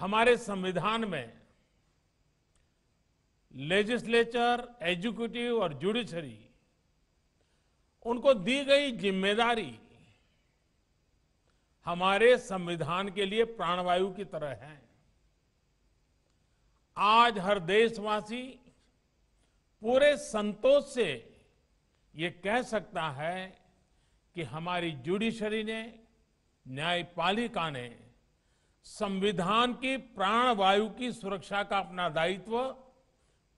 हमारे संविधान में लेजिस्लेचर एग्जीक्यूटिव और जुडिशरी उनको दी गई जिम्मेदारी हमारे संविधान के लिए प्राणवायु की तरह है आज हर देशवासी पूरे संतोष से ये कह सकता है कि हमारी जुडिशरी ने न्यायपालिका ने संविधान की प्राण वायु की सुरक्षा का अपना दायित्व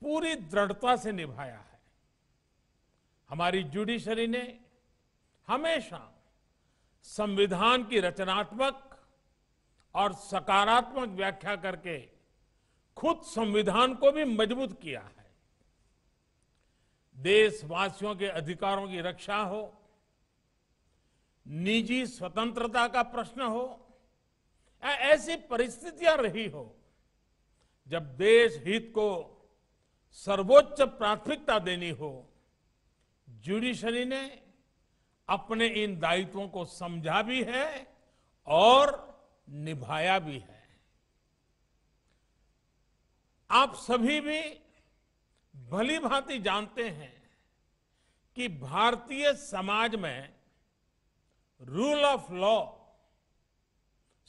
पूरी दृढ़ता से निभाया है हमारी जुडिशरी ने हमेशा संविधान की रचनात्मक और सकारात्मक व्याख्या करके खुद संविधान को भी मजबूत किया है देशवासियों के अधिकारों की रक्षा हो निजी स्वतंत्रता का प्रश्न हो ऐसी परिस्थितियां रही हो जब देश हित को सर्वोच्च प्राथमिकता देनी हो जुडिशरी ने अपने इन दायित्वों को समझा भी है और निभाया भी है आप सभी भी भली भांति जानते हैं कि भारतीय समाज में रूल ऑफ लॉ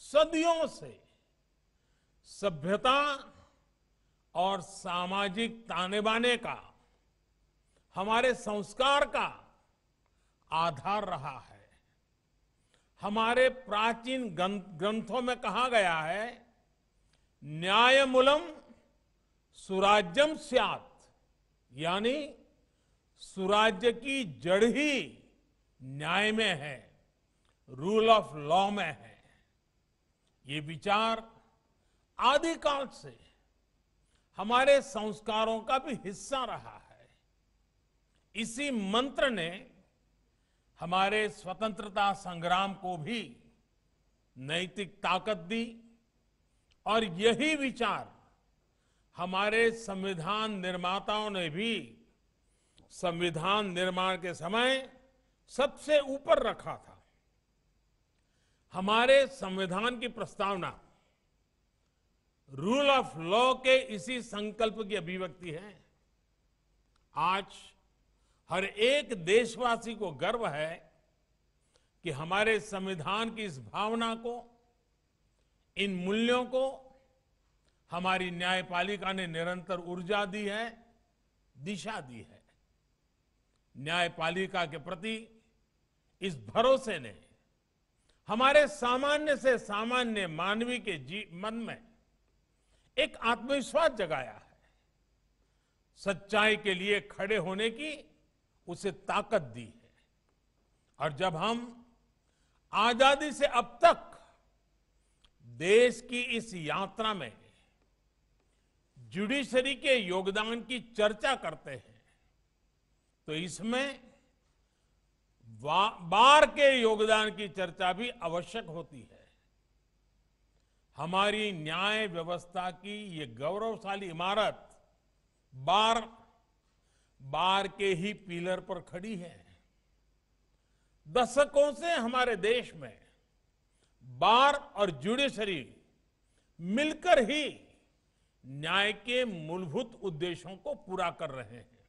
सदियों से सभ्यता और सामाजिक ताने बाने का हमारे संस्कार का आधार रहा है हमारे प्राचीन ग्रंथों में कहा गया है न्यायमूलम सुराज्यम सियात यानी सुराज्य की जड़ ही न्याय में है रूल ऑफ लॉ में है ये विचार आदिकाल से हमारे संस्कारों का भी हिस्सा रहा है इसी मंत्र ने हमारे स्वतंत्रता संग्राम को भी नैतिक ताकत दी और यही विचार हमारे संविधान निर्माताओं ने भी संविधान निर्माण के समय सबसे ऊपर रखा था हमारे संविधान की प्रस्तावना रूल ऑफ लॉ के इसी संकल्प की अभिव्यक्ति है आज हर एक देशवासी को गर्व है कि हमारे संविधान की इस भावना को इन मूल्यों को हमारी न्यायपालिका ने निरंतर ऊर्जा दी है दिशा दी है न्यायपालिका के प्रति इस भरोसे ने हमारे सामान्य से सामान्य मानवी के जी मन में एक आत्मविश्वास जगाया है सच्चाई के लिए खड़े होने की उसे ताकत दी है और जब हम आजादी से अब तक देश की इस यात्रा में जुडिशरी के योगदान की चर्चा करते हैं तो इसमें बार के योगदान की चर्चा भी आवश्यक होती है हमारी न्याय व्यवस्था की ये गौरवशाली इमारत बार बार के ही पिलर पर खड़ी है दशकों से हमारे देश में बार और जुडिशरी मिलकर ही न्याय के मूलभूत उद्देश्यों को पूरा कर रहे हैं